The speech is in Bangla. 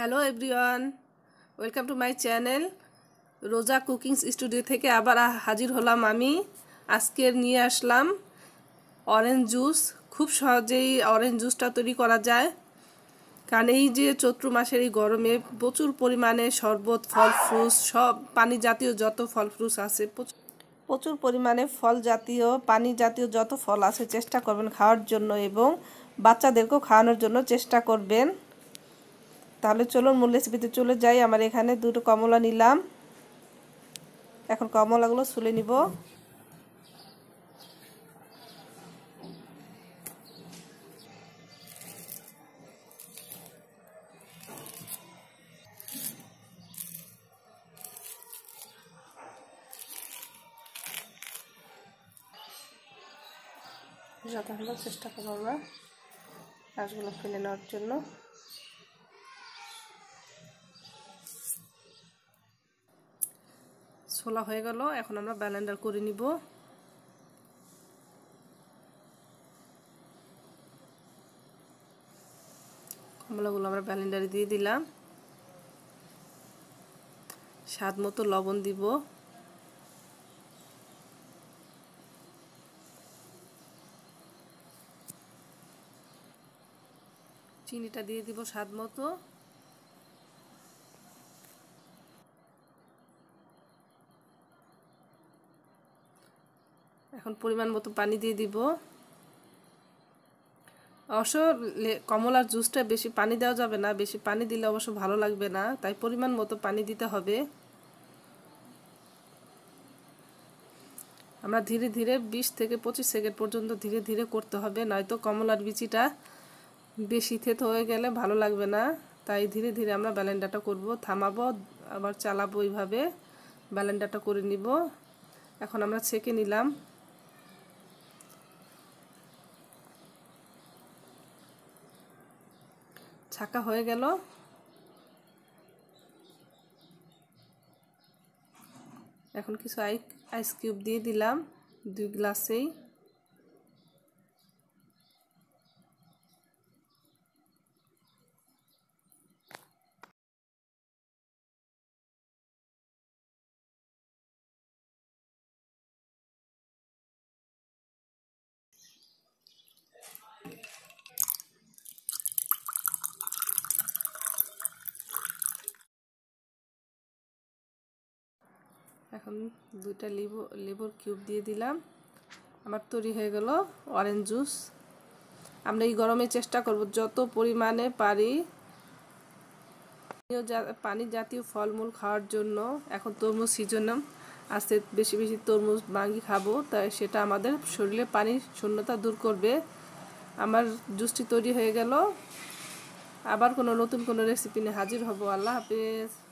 hello everyone welcome to my channel Roza cookings studio থেকে আবার হাজির হলাম আমি আজকের নিয়ে আসলাম অরেঞ্জ জুস খুব সহজেই অরেঞ্জ জুসটা তৈরি করা যায় কারণ এই যে চৈত্র মাসের এই গরমে প্রচুর পরিমাণে শরবত ফল ফ্রুটস সব পানি জাতীয় যত ফল ফ্রুটস আছে প্রচুর পরিমাণে ফল জাতীয় পানি জাতীয় যত ফল আছে চেষ্টা করবেন খাওয়ার জন্য এবং বাচ্চাদেরকেও খাওয়ানোর জন্য চেষ্টা করবেন তাহলে চলুন মূল রেসিপিতে চলে যাই আমার এখানে দুটো কমলা নিলাম এখন কমলাগুলো শুলে নিব যত হলো চেষ্টা করবো আমরা গাছগুলো ফেলে নেওয়ার জন্য ছোলা হয়ে গেল এখন আমরা ব্যালেন্ডার করে নিব কমলাগুলো আমরা ব্যালেন্ডারে দিয়ে দিলাম স্বাদ মতো লবণ দিব চিনিটা দিয়ে দিব স্বাদ মতো এখন পরিমাণ মতো পানি দিয়ে দিব অবশ্য কমলার জুসটা বেশি পানি দেওয়া যাবে না বেশি পানি দিলে অবশ্য ভালো লাগবে না তাই পরিমাণ মতো পানি দিতে হবে আমরা ধীরে ধীরে ২০ থেকে পঁচিশ সেকেন্ড পর্যন্ত ধীরে ধীরে করতে হবে নয়তো কমলার বিচিটা বেশি থেত হয়ে গেলে ভালো লাগবে না তাই ধীরে ধীরে আমরা ব্যালেন্ডাটা করব থামাবো আবার চালাবো এইভাবে ব্যালেন্ডাটা করে নিব এখন আমরা ছেঁকে নিলাম ছাকা হয়ে গেল এখন কিছু আইস কিউব দিয়ে দিলাম দুই গ্লাসেই এখন দুইটা লেবু লেবুর কিউব দিয়ে দিলাম আমার তৈরি হয়ে গেল অরেঞ্জ জুস আমরা এই গরমে চেষ্টা করব যত পরিমাণে পারি পানি জাতীয় ফলমূল খাওয়ার জন্য এখন তরমুজ সিজন আস্তে বেশি বেশি তরমুজ বাঙ্গি খাবো তাই সেটা আমাদের শরীরে পানির শূন্যতা দূর করবে আমার জুসটি তৈরি হয়ে গেল আবার কোনো নতুন কোনো রেসিপি নিয়ে হাজির হব আল্লাহ হাফিজ